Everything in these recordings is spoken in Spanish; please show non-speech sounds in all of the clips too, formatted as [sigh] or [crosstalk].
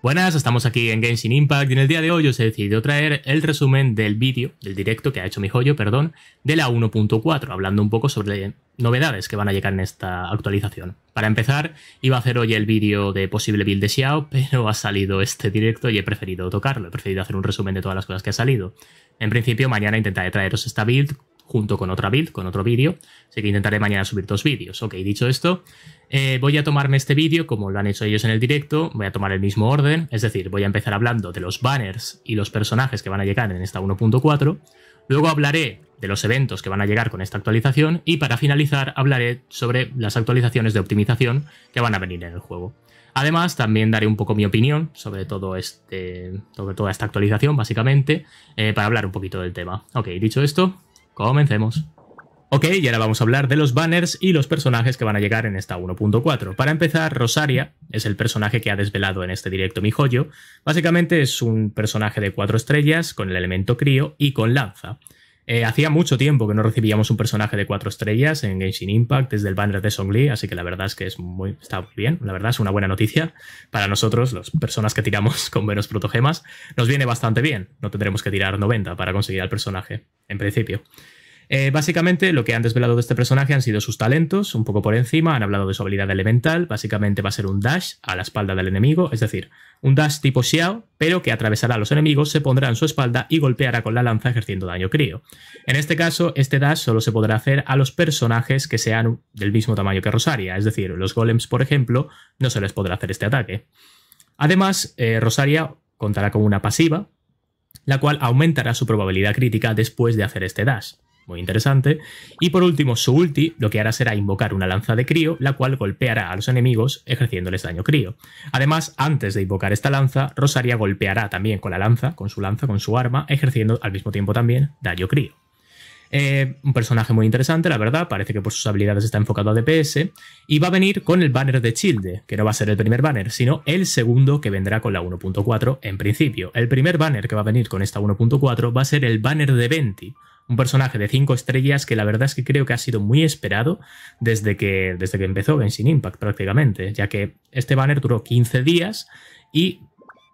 Buenas, estamos aquí en Genshin Impact y en el día de hoy os he decidido traer el resumen del vídeo, del directo que ha hecho mi joyo, perdón, de la 1.4, hablando un poco sobre novedades que van a llegar en esta actualización. Para empezar, iba a hacer hoy el vídeo de posible build de Xiao, [laughs] pero ha salido este directo y he preferido tocarlo, he preferido hacer un resumen de todas las cosas que ha salido. En principio, mañana intentaré traeros esta build junto con otra build, con otro vídeo. Así que intentaré mañana subir dos vídeos. Ok, dicho esto, eh, voy a tomarme este vídeo como lo han hecho ellos en el directo. Voy a tomar el mismo orden, es decir, voy a empezar hablando de los banners y los personajes que van a llegar en esta 1.4. Luego hablaré de los eventos que van a llegar con esta actualización y para finalizar hablaré sobre las actualizaciones de optimización que van a venir en el juego. Además, también daré un poco mi opinión sobre todo este, sobre toda esta actualización, básicamente, eh, para hablar un poquito del tema. Ok, dicho esto, Comencemos. Ok, y ahora vamos a hablar de los banners y los personajes que van a llegar en esta 1.4. Para empezar, Rosaria es el personaje que ha desvelado en este directo mi joyo. Básicamente es un personaje de 4 estrellas con el elemento crío y con lanza. Eh, hacía mucho tiempo que no recibíamos un personaje de cuatro estrellas en Genshin Impact desde el banner de Lee, así que la verdad es que es muy, está muy bien, la verdad es una buena noticia para nosotros, las personas que tiramos con menos protogemas, nos viene bastante bien, no tendremos que tirar 90 para conseguir al personaje, en principio. Eh, básicamente, lo que han desvelado de este personaje han sido sus talentos, un poco por encima, han hablado de su habilidad elemental, básicamente va a ser un dash a la espalda del enemigo, es decir, un dash tipo Xiao, pero que atravesará a los enemigos, se pondrá en su espalda y golpeará con la lanza ejerciendo daño crío. En este caso, este dash solo se podrá hacer a los personajes que sean del mismo tamaño que Rosaria, es decir, los golems, por ejemplo, no se les podrá hacer este ataque. Además, eh, Rosaria contará con una pasiva, la cual aumentará su probabilidad crítica después de hacer este dash muy interesante. Y por último, su ulti lo que hará será invocar una lanza de crío, la cual golpeará a los enemigos ejerciéndoles daño crío. Además, antes de invocar esta lanza, Rosaria golpeará también con la lanza, con su lanza, con su arma, ejerciendo al mismo tiempo también daño crío. Eh, un personaje muy interesante, la verdad, parece que por sus habilidades está enfocado a DPS, y va a venir con el banner de Childe, que no va a ser el primer banner, sino el segundo que vendrá con la 1.4 en principio. El primer banner que va a venir con esta 1.4 va a ser el banner de Venti, un personaje de 5 estrellas que la verdad es que creo que ha sido muy esperado desde que, desde que empezó Genshin Impact prácticamente, ya que este banner duró 15 días y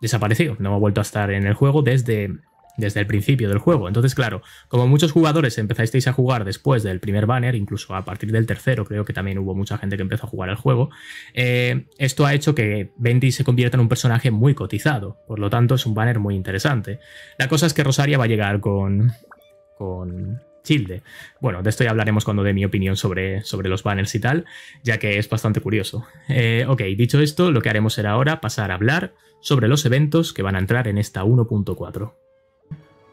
desapareció, no ha vuelto a estar en el juego desde, desde el principio del juego. Entonces, claro, como muchos jugadores empezasteis a jugar después del primer banner, incluso a partir del tercero, creo que también hubo mucha gente que empezó a jugar al juego, eh, esto ha hecho que Bendy se convierta en un personaje muy cotizado, por lo tanto es un banner muy interesante. La cosa es que Rosaria va a llegar con, con Childe. Bueno, de esto ya hablaremos cuando dé mi opinión sobre, sobre los banners y tal, ya que es bastante curioso. Eh, ok, dicho esto, lo que haremos será ahora pasar a hablar sobre los eventos que van a entrar en esta 1.4.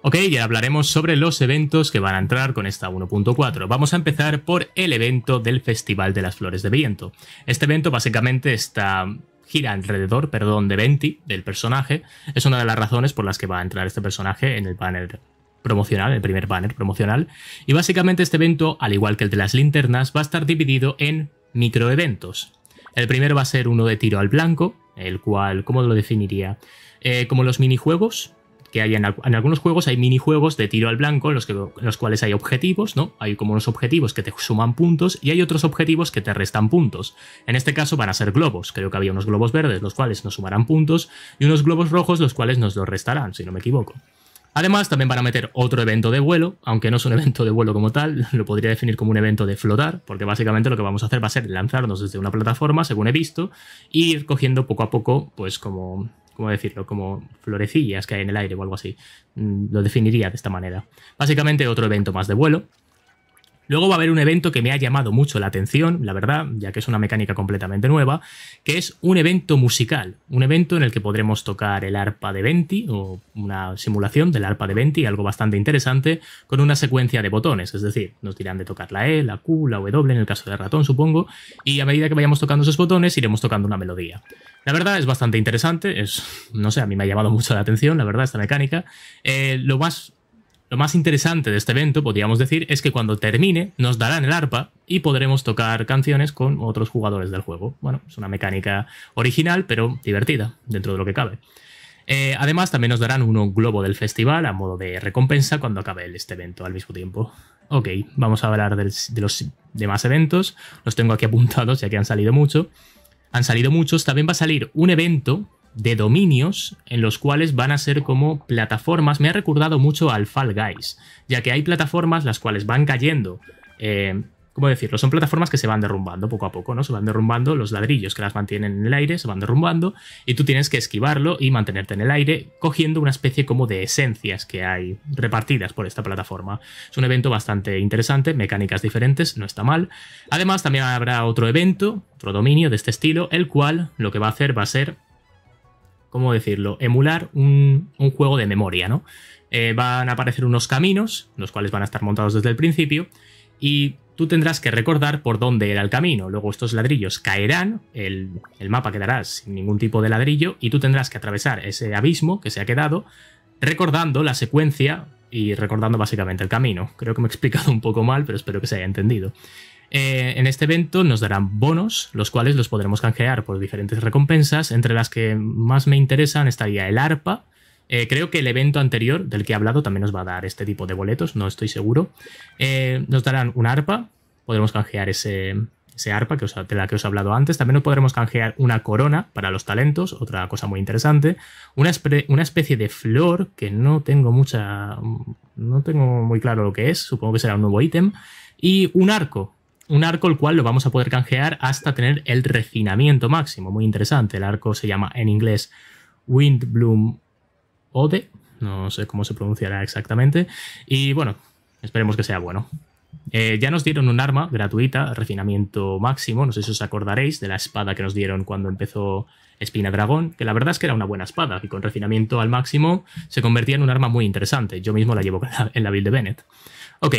Ok, ya hablaremos sobre los eventos que van a entrar con esta 1.4. Vamos a empezar por el evento del Festival de las Flores de Viento. Este evento básicamente está gira alrededor, perdón, de Venti, del personaje. Es una de las razones por las que va a entrar este personaje en el banner promocional, el primer banner promocional. Y básicamente este evento, al igual que el de las linternas, va a estar dividido en microeventos. El primero va a ser uno de tiro al blanco, el cual, ¿cómo lo definiría? Eh, como los minijuegos, que hay en, algunos juegos hay minijuegos de tiro al blanco en los, que, los cuales hay objetivos, ¿no? Hay como unos objetivos que te suman puntos y hay otros objetivos que te restan puntos. En este caso van a ser globos, creo que había unos globos verdes los cuales nos sumarán puntos y unos globos rojos los cuales nos los restarán, si no me equivoco. Además, también van a meter otro evento de vuelo, aunque no es un evento de vuelo como tal, [laughs] lo podría definir como un evento de flotar, porque básicamente lo que vamos a hacer va a ser lanzarnos desde una plataforma, según he visto, e ir cogiendo poco a poco, pues como, ¿cómo decirlo? Como florecillas que hay en el aire o algo así. Mm, lo definiría de esta manera. Básicamente otro evento más de vuelo, Luego va a haber un evento que me ha llamado mucho la atención, la verdad, ya que es una mecánica completamente nueva, que es un evento musical, un evento en el que podremos tocar el arpa de Venti o una simulación del arpa de Venti, algo bastante interesante, con una secuencia de botones, es decir, nos dirán de tocar la E, la Q, la W en el caso del ratón, supongo, y a medida que vayamos tocando esos botones iremos tocando una melodía. La verdad es bastante interesante, es, no sé, a mí me ha llamado mucho la atención, la verdad, esta mecánica. Eh, lo más lo más interesante de este evento, podríamos decir, es que cuando termine nos darán el arpa y podremos tocar canciones con otros jugadores del juego. Bueno, es una mecánica original, pero divertida, dentro de lo que cabe. Eh, además, también nos darán un globo del festival a modo de recompensa cuando acabe este evento al mismo tiempo. Ok, vamos a hablar de los demás eventos. Los tengo aquí apuntados ya que han salido mucho. Han salido muchos. También va a salir un evento de dominios en los cuales van a ser como plataformas. Me ha recordado mucho al Fall Guys, ya que hay plataformas las cuales van cayendo. Eh, ¿Cómo decirlo? Son plataformas que se van derrumbando poco a poco, ¿no? Se van derrumbando los ladrillos que las mantienen en el aire, se van derrumbando y tú tienes que esquivarlo y mantenerte en el aire cogiendo una especie como de esencias que hay repartidas por esta plataforma. Es un evento bastante interesante, mecánicas diferentes, no está mal. Además también habrá otro evento, otro dominio de este estilo, el cual lo que va a hacer va a ser ¿cómo decirlo? Emular un, juego de memoria, ¿no? Eh, van a aparecer unos caminos, los cuales van a estar montados desde el principio, y tú tendrás que recordar por dónde era el camino. Luego estos ladrillos caerán, el, el mapa quedará sin ningún tipo de ladrillo, y tú tendrás que atravesar ese abismo que se ha quedado, recordando la secuencia y recordando básicamente el camino. Creo que me he explicado un poco mal, pero espero que se haya entendido. Eh, en este evento nos darán bonos, los cuales los podremos canjear por diferentes recompensas. Entre las que más me interesan estaría el ARPA. Eh, creo que el evento anterior del que he hablado también nos va a dar este tipo de boletos, no estoy seguro. Eh, nos darán un ARPA, podremos canjear ese, ARPA que de la que os he hablado antes. También nos podremos canjear una corona para los talentos, otra cosa muy interesante. Una, una, especie de flor que no tengo mucha. No tengo muy claro lo que es, supongo que será un nuevo ítem. Y un arco, un arco el cual lo vamos a poder canjear hasta tener el refinamiento máximo. Muy interesante. El arco se llama en inglés Windbloom Ode. No sé cómo se pronunciará exactamente. Y bueno, esperemos que sea bueno. Eh, ya nos dieron un arma gratuita, refinamiento máximo, no sé si os acordaréis de la espada que nos dieron cuando empezó Espina Dragón, que la verdad es que era una buena espada y con refinamiento al máximo se convertía en un arma muy interesante. Yo mismo la llevo en la, en la build de Bennett. Ok,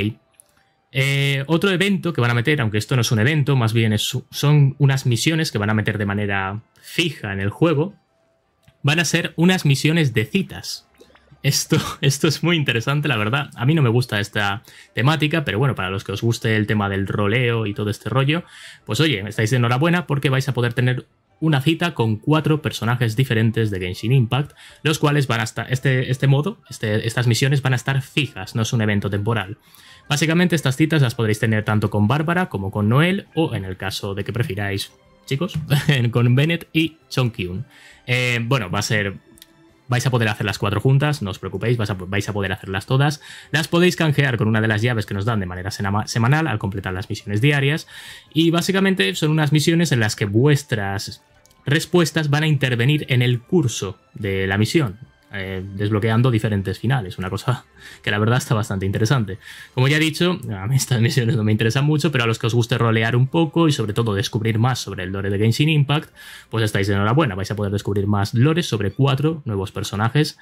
eh, otro evento que van a meter, aunque esto no es un evento, más bien son unas misiones que van a meter de manera fija en el juego, van a ser unas misiones de citas. Esto, [laughs] esto es muy interesante, la verdad. A mí no me gusta esta temática, pero bueno, para los que os guste el tema del roleo y todo este rollo, pues oye, estáis enhorabuena porque vais a poder tener una cita con cuatro personajes diferentes de Genshin Impact, los cuales van a estar, este, este modo, este, estas misiones van a estar fijas, no es un evento temporal. Básicamente estas citas las podréis tener tanto con Bárbara como con Noel o en el caso de que prefiráis, chicos, [laughs] con Bennett y Chong Eh, bueno, va a ser vais a poder hacer las cuatro juntas, no os preocupéis, vais a, vais a, poder hacerlas todas. Las podéis canjear con una de las llaves que nos dan de manera semanal al completar las misiones diarias. Y básicamente son unas misiones en las que vuestras respuestas van a intervenir en el curso de la misión. Eh, desbloqueando diferentes finales. Una cosa que la verdad está bastante interesante. Como ya he dicho, a mí estas misiones no me interesan mucho, pero a los que os guste rolear un poco y sobre todo descubrir más sobre el lore de Genshin Impact, pues estáis enhorabuena. Vais a poder descubrir más lores sobre cuatro nuevos personajes.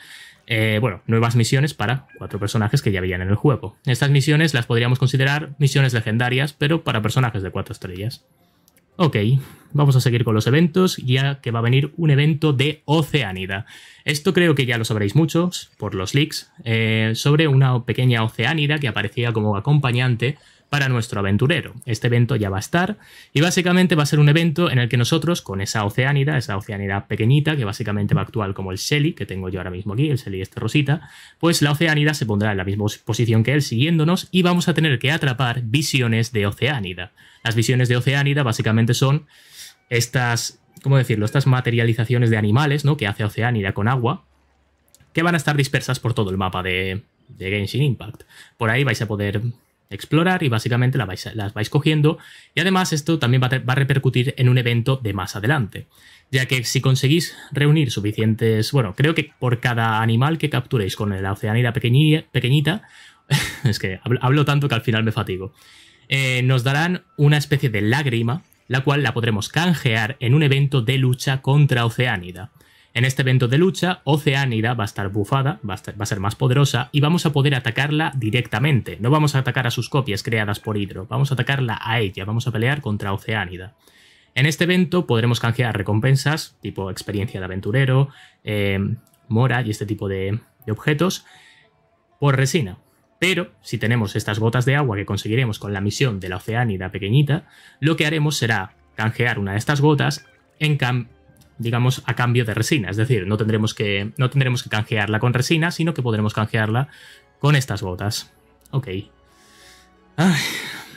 Eh, bueno, nuevas misiones para cuatro personajes que ya veían en el juego. Estas misiones las podríamos considerar misiones legendarias, pero para personajes de cuatro estrellas. Ok, vamos a seguir con los eventos, ya que va a venir un evento de Oceánida. Esto creo que ya lo sabréis muchos por los leaks, eh, sobre una pequeña Oceánida que aparecía como acompañante para nuestro aventurero. Este evento ya va a estar y básicamente va a ser un evento en el que nosotros con esa oceánida, esa oceánida pequeñita que básicamente va a actuar como el Shelly que tengo yo ahora mismo aquí, el Shelly este rosita, pues la oceánida se pondrá en la misma posición que él siguiéndonos y vamos a tener que atrapar visiones de oceánida. Las visiones de oceánida básicamente son estas... ¿Cómo decirlo? Estas materializaciones de animales, ¿no? Que hace Oceánida con agua, que van a estar dispersas por todo el mapa de, de Genshin Impact. Por ahí vais a poder explorar y básicamente las vais, cogiendo. Y además esto también va a, repercutir en un evento de más adelante, ya que si conseguís reunir suficientes, bueno, creo que por cada animal que capturéis con la oceanida pequeñita, [laughs] es que hablo, tanto que al final me fatigo, eh, nos darán una especie de lágrima, la cual la podremos canjear en un evento de lucha contra Oceánida. En este evento de lucha, Oceánida va a estar bufada, va a, ser más poderosa y vamos a poder atacarla directamente. No vamos a atacar a sus copias creadas por Hidro, vamos a atacarla a ella, vamos a pelear contra Oceánida. En este evento podremos canjear recompensas, tipo experiencia de aventurero, em, mora y este tipo de, objetos, por resina. Pero si tenemos estas gotas de agua que conseguiremos con la misión de la Oceánida pequeñita, lo que haremos será canjear una de estas gotas en cambio digamos, a cambio de resina. Es decir, no tendremos que, no tendremos que canjearla con resina, sino que podremos canjearla con estas botas Ok.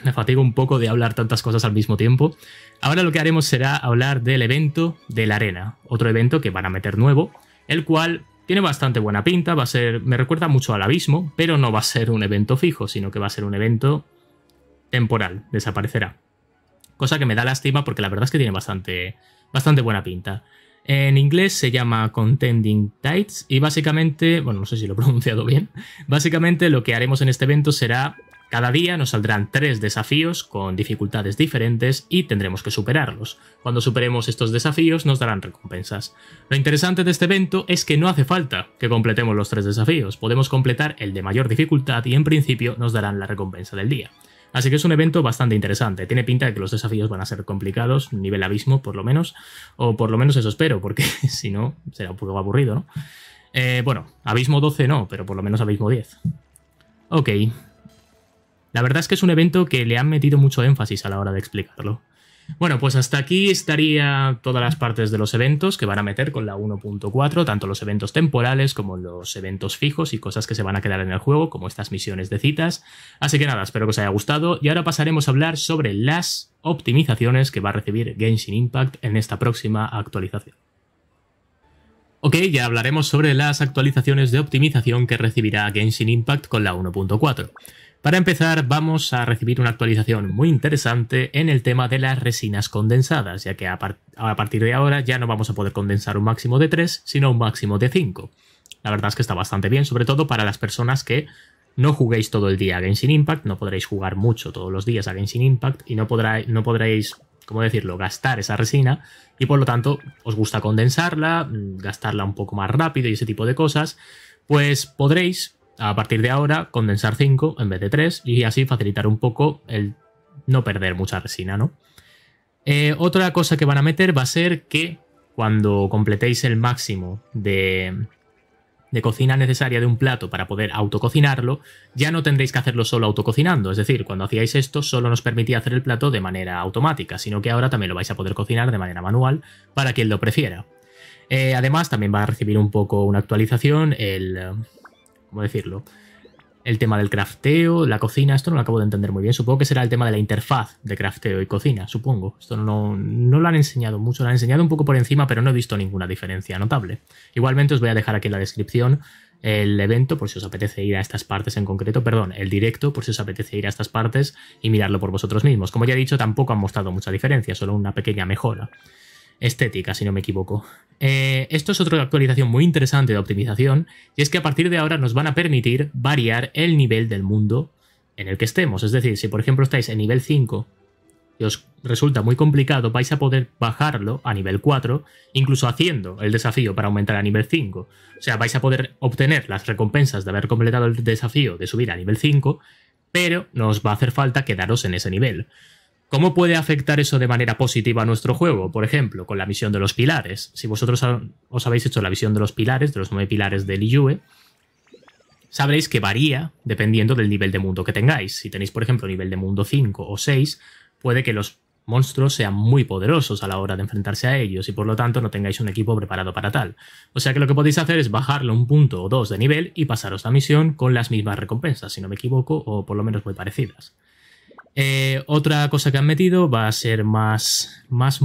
me fatigo un poco de hablar tantas cosas al mismo tiempo. Ahora lo que haremos será hablar del evento de la arena, otro evento que van a meter nuevo, el cual tiene bastante buena pinta, va a ser, me recuerda mucho al abismo, pero no va a ser un evento fijo, sino que va a ser un evento temporal, desaparecerá. Cosa que me da lástima porque la verdad es que tiene bastante, bastante buena pinta. En inglés se llama Contending Tides y básicamente, bueno, no sé si lo he [laughs] pronunciado bien, básicamente lo que haremos en este evento será, cada día nos saldrán tres desafíos con dificultades diferentes y tendremos que superarlos. Cuando superemos estos desafíos nos darán recompensas. Lo interesante de este evento es que no hace falta que completemos los tres desafíos, podemos completar el de mayor dificultad y en principio nos darán la recompensa del día. Así que es un evento bastante interesante. Tiene pinta de que los desafíos van a ser complicados, nivel abismo por lo menos, o por lo menos eso espero, porque [laughs] si no será un poco aburrido, ¿no? Eh, bueno, abismo 12 no, pero por lo menos abismo 10. Ok. La verdad es que es un evento que le han metido mucho énfasis a la hora de explicarlo. Bueno, pues hasta aquí estaría todas las partes de los eventos que van a meter con la 1.4, tanto los eventos temporales como los eventos fijos y cosas que se van a quedar en el juego, como estas misiones de citas. Así que nada, espero que os haya gustado y ahora pasaremos a hablar sobre las optimizaciones que va a recibir Genshin Impact en esta próxima actualización. Ok, ya hablaremos sobre las actualizaciones de optimización que recibirá Genshin Impact con la 1.4. Para empezar, vamos a recibir una actualización muy interesante en el tema de las resinas condensadas, ya que a, partir de ahora ya no vamos a poder condensar un máximo de 3, sino un máximo de 5. La verdad es que está bastante bien, sobre todo para las personas que no juguéis todo el día a Genshin Impact, no podréis jugar mucho todos los días a Genshin Impact y no, no podréis, ¿cómo decirlo?, gastar esa resina y por lo tanto os gusta condensarla, mm, gastarla un poco más rápido y ese tipo de cosas, pues podréis a partir de ahora condensar 5 en vez de 3 y así facilitar un poco el no perder mucha resina, ¿no? Eh, otra cosa que van a meter va a ser que cuando completéis el máximo de, de cocina necesaria de un plato para poder autococinarlo, ya no tendréis que hacerlo solo autococinando. Es decir, cuando hacíais esto solo nos permitía hacer el plato de manera automática, sino que ahora también lo vais a poder cocinar de manera manual para quien lo prefiera. Eh, además, también va a recibir un poco una actualización el ¿cómo decirlo? El tema del crafteo, la cocina, esto no lo acabo de entender muy bien. Supongo que será el tema de la interfaz de crafteo y cocina, supongo. Esto no, no lo han enseñado mucho, lo han enseñado un poco por encima, pero no he visto ninguna diferencia notable. Igualmente os voy a dejar aquí en la descripción el evento por si os apetece ir a estas partes en concreto, perdón, el directo por si os apetece ir a estas partes y mirarlo por vosotros mismos. Como ya he dicho, tampoco han mostrado mucha diferencia, solo una pequeña mejora estética, si no me equivoco. Eh, esto es otra actualización muy interesante de optimización, y es que a partir de ahora nos van a permitir variar el nivel del mundo en el que estemos. Es decir, si por ejemplo estáis en nivel 5 y os resulta muy complicado, vais a poder bajarlo a nivel 4, incluso haciendo el desafío para aumentar a nivel 5. O sea, vais a poder obtener las recompensas de haber completado el desafío de subir a nivel 5, pero nos va a hacer falta quedaros en ese nivel. ¿Cómo puede afectar eso de manera positiva a nuestro juego? Por ejemplo, con la misión de los pilares. Si vosotros os habéis hecho la visión de los pilares, de los nueve pilares del IUE, sabréis que varía dependiendo del nivel de mundo que tengáis. Si tenéis, por ejemplo, nivel de mundo 5 o 6, puede que los monstruos sean muy poderosos a la hora de enfrentarse a ellos y por lo tanto no tengáis un equipo preparado para tal. O sea que lo que podéis hacer es bajarlo un punto o dos de nivel y pasaros la misión con las mismas recompensas, si no me equivoco, o por lo menos muy parecidas. Eh, otra cosa que han metido va a ser más, más,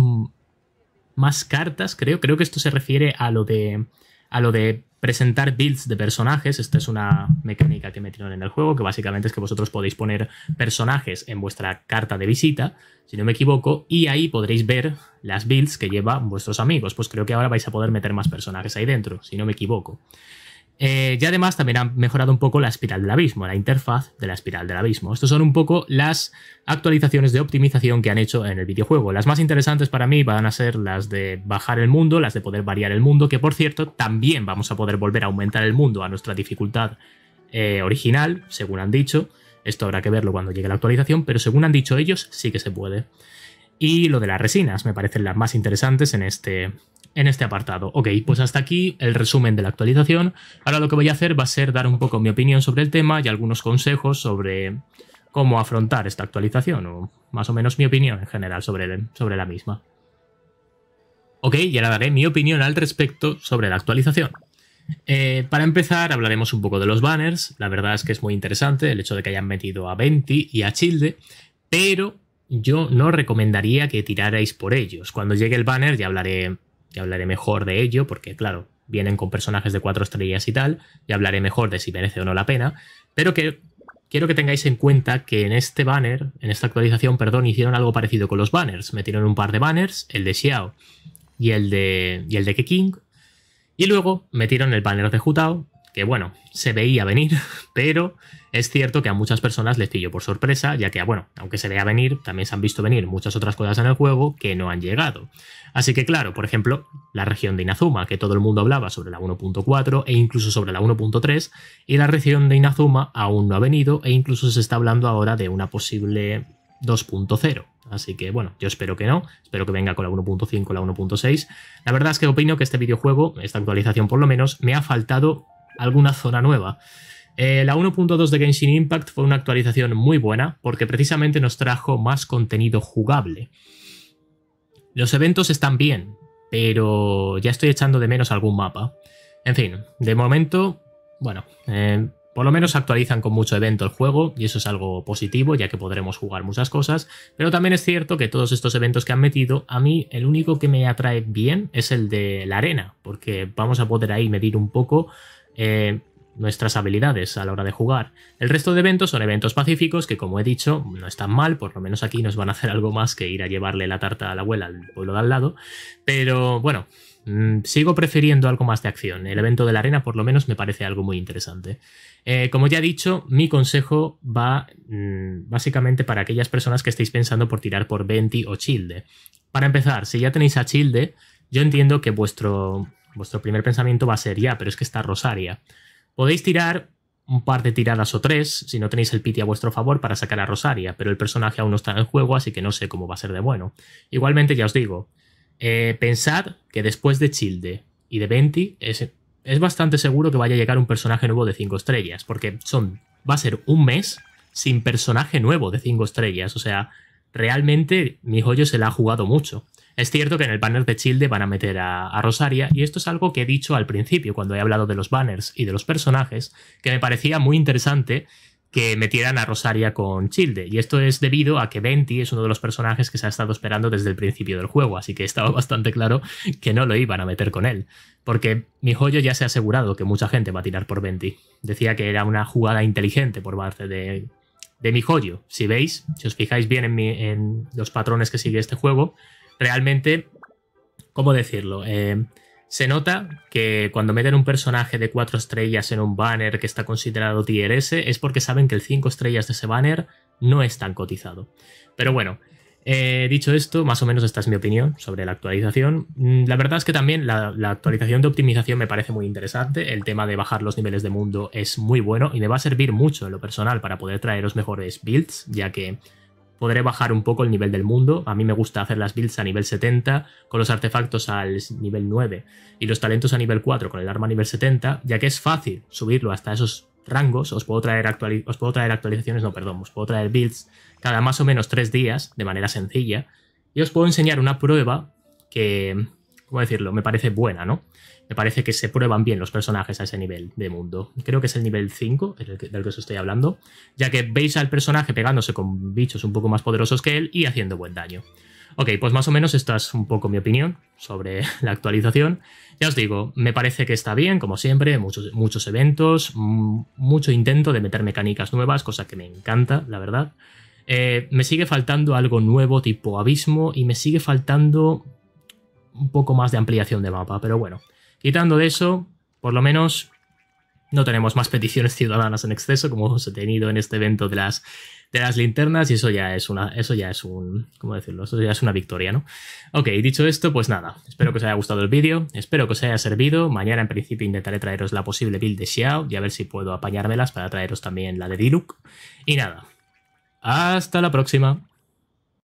más cartas, creo. Creo que esto se refiere a lo de, a lo de presentar builds de personajes. Esta es una mecánica que metieron en el juego, que básicamente es que vosotros podéis poner personajes en vuestra carta de visita, si no me equivoco, y ahí podréis ver las builds que llevan vuestros amigos. Pues creo que ahora vais a poder meter más personajes ahí dentro, si no me equivoco. Eh, y además también han mejorado un poco la espiral del abismo, la interfaz de la espiral del abismo. Estos son un poco las actualizaciones de optimización que han hecho en el videojuego. Las más interesantes para mí van a ser las de bajar el mundo, las de poder variar el mundo, que por cierto también vamos a poder volver a aumentar el mundo a nuestra dificultad eh, original, según han dicho. Esto habrá que verlo cuando llegue la actualización, pero según han dicho ellos sí que se puede y lo de las resinas me parecen las más interesantes en este, en este apartado. Ok, pues hasta aquí el resumen de la actualización. Ahora lo que voy a hacer va a ser dar un poco mi opinión sobre el tema y algunos consejos sobre cómo afrontar esta actualización, o más o menos mi opinión en general sobre, sobre la misma. Ok, y ahora daré mi opinión al respecto sobre la actualización. Eh, para empezar, hablaremos un poco de los banners. La verdad es que es muy interesante el hecho de que hayan metido a Venti y a Childe, pero yo no recomendaría que tirarais por ellos. Cuando llegue el banner ya hablaré, ya hablaré mejor de ello, porque claro, vienen con personajes de cuatro estrellas y tal, y hablaré mejor de si merece o no la pena, pero que quiero que tengáis en cuenta que en este banner, en esta actualización, perdón, hicieron algo parecido con los banners. Metieron un par de banners, el de Xiao y el de, y el de y luego metieron el banner de Tao, que bueno, se veía venir, [laughs] pero es cierto que a muchas personas les pillo por sorpresa, ya que, bueno, aunque se vea venir, también se han visto venir muchas otras cosas en el juego que no han llegado. Así que claro, por ejemplo, la región de Inazuma, que todo el mundo hablaba sobre la 1.4 e incluso sobre la 1.3, y la región de Inazuma aún no ha venido e incluso se está hablando ahora de una posible 2.0. Así que bueno, yo espero que no, espero que venga con la 1.5, la 1.6. La verdad es que opino que este videojuego, esta actualización por lo menos, me ha faltado alguna zona nueva. Eh, la 1.2 de Genshin Impact fue una actualización muy buena porque precisamente nos trajo más contenido jugable. Los eventos están bien, pero ya estoy echando de menos algún mapa. En fin, de momento, bueno, eh, por lo menos actualizan con mucho evento el juego y eso es algo positivo ya que podremos jugar muchas cosas, pero también es cierto que todos estos eventos que han metido, a mí el único que me atrae bien es el de la arena, porque vamos a poder ahí medir un poco eh, nuestras habilidades a la hora de jugar. El resto de eventos son eventos pacíficos que, como he dicho, no están mal, por lo menos aquí nos van a hacer algo más que ir a llevarle la tarta a la abuela al pueblo de al lado, pero bueno, mm, sigo prefiriendo algo más de acción. El evento de la arena por lo menos me parece algo muy interesante. Eh, como ya he dicho, mi consejo va mm, básicamente para aquellas personas que estéis pensando por tirar por Venti o Childe. Para empezar, si ya tenéis a Childe, yo entiendo que vuestro, vuestro primer pensamiento va a ser ya, pero es que está Rosaria. Podéis tirar un par de tiradas o tres si no tenéis el piti a vuestro favor para sacar a Rosaria, pero el personaje aún no está en el juego, así que no sé cómo va a ser de bueno. Igualmente, ya os digo, eh, pensad que después de Childe y de Venti es, es bastante seguro que vaya a llegar un personaje nuevo de 5 estrellas, porque son, va a ser un mes sin personaje nuevo de 5 estrellas, o sea, realmente mi joyo se la ha jugado mucho. Es cierto que en el banner de Childe van a meter a, Rosaria, y esto es algo que he dicho al principio cuando he hablado de los banners y de los personajes, que me parecía muy interesante que metieran a Rosaria con Childe, y esto es debido a que Venti es uno de los personajes que se ha estado esperando desde el principio del juego, así que estaba [laughs] bastante claro que no lo iban a meter con él, porque mi joyo ya se ha asegurado que mucha gente va a tirar por Venti. Decía que era una jugada inteligente por parte de, mi joyo. Si veis, si os fijáis bien en, en los patrones que sigue este juego, realmente, ¿cómo decirlo? Eh, se nota que cuando meten un personaje de 4 estrellas en un banner que está considerado tier S es porque saben que el 5 estrellas de ese banner no es tan cotizado. Pero bueno, eh, dicho esto, más o menos esta es mi opinión sobre la actualización. Mm, la verdad es que también la, la, actualización de optimización me parece muy interesante. El tema de bajar los niveles de mundo es muy bueno y me va a servir mucho en lo personal para poder traeros mejores builds, ya que podré bajar un poco el nivel del mundo. A mí me gusta hacer las builds a nivel 70, con los artefactos al nivel 9 y los talentos a nivel 4 con el arma a nivel 70, ya que es fácil subirlo hasta esos rangos. Os puedo traer, puedo traer actualizaciones, no, perdón, os puedo traer builds cada más o menos 3 días de manera sencilla. Y os puedo enseñar una prueba que, ¿cómo decirlo? Me parece buena, ¿no? Me parece que se prueban bien los personajes a ese nivel de mundo. Creo que es el nivel 5 del que, os estoy hablando, ya que veis al personaje pegándose con bichos un poco más poderosos que él y haciendo buen daño. Ok, pues más o menos esta es un poco mi opinión sobre [laughs] la actualización. Ya os digo, me parece que está bien, como siempre, muchos, muchos eventos, mm, mucho intento de meter mecánicas nuevas, cosa que me encanta, la verdad. Eh, me sigue faltando algo nuevo tipo abismo y me sigue faltando un poco más de ampliación de mapa, pero bueno. Quitando de eso, por lo menos no tenemos más peticiones ciudadanas en exceso como he tenido en este evento de las, de las linternas y eso ya es una, eso ya es un, ¿cómo decirlo? Eso ya es una victoria, ¿no? Ok, dicho esto, pues nada, espero que os haya gustado el vídeo, espero que os haya servido, mañana en principio intentaré traeros la posible build de Xiao y a ver si puedo apañármelas para traeros también la de Diluc y nada, hasta la próxima.